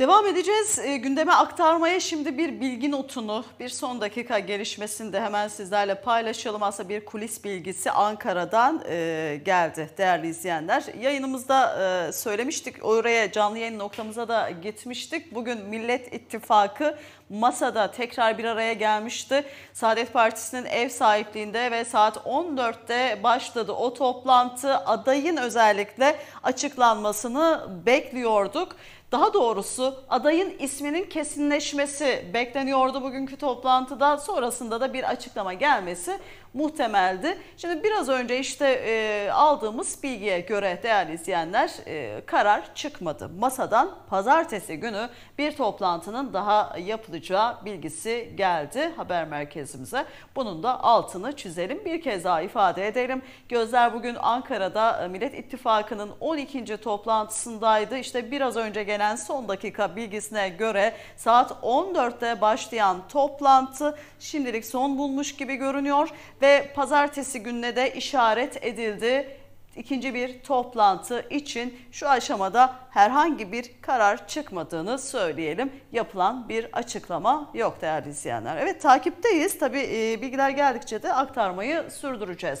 Devam edeceğiz e, gündeme aktarmaya şimdi bir bilgi notunu bir son dakika gelişmesini de hemen sizlerle paylaşalım. Aslında bir kulis bilgisi Ankara'dan e, geldi değerli izleyenler. Yayınımızda e, söylemiştik oraya canlı yayın noktamıza da gitmiştik. Bugün Millet İttifakı masada tekrar bir araya gelmişti. Saadet Partisi'nin ev sahipliğinde ve saat 14'te başladı o toplantı adayın özellikle açıklanmasını bekliyorduk. Daha doğrusu adayın isminin kesinleşmesi bekleniyordu bugünkü toplantıda. Sonrasında da bir açıklama gelmesi muhtemeldi. Şimdi biraz önce işte e, aldığımız bilgiye göre değerli izleyenler e, karar çıkmadı. Masadan pazartesi günü bir toplantının daha yapılacağı bilgisi geldi haber merkezimize. Bunun da altını çizelim. Bir kez daha ifade edelim. Gözler bugün Ankara'da e, Millet İttifakı'nın 12. toplantısındaydı. İşte biraz önce gene gelen son dakika bilgisine göre saat 14'te başlayan toplantı şimdilik son bulmuş gibi görünüyor ve pazartesi gününe de işaret edildi ikinci bir toplantı için şu aşamada herhangi bir karar çıkmadığını söyleyelim. Yapılan bir açıklama yok değerli izleyenler. Evet takipteyiz. Tabii e, bilgiler geldikçe de aktarmayı sürdüreceğiz.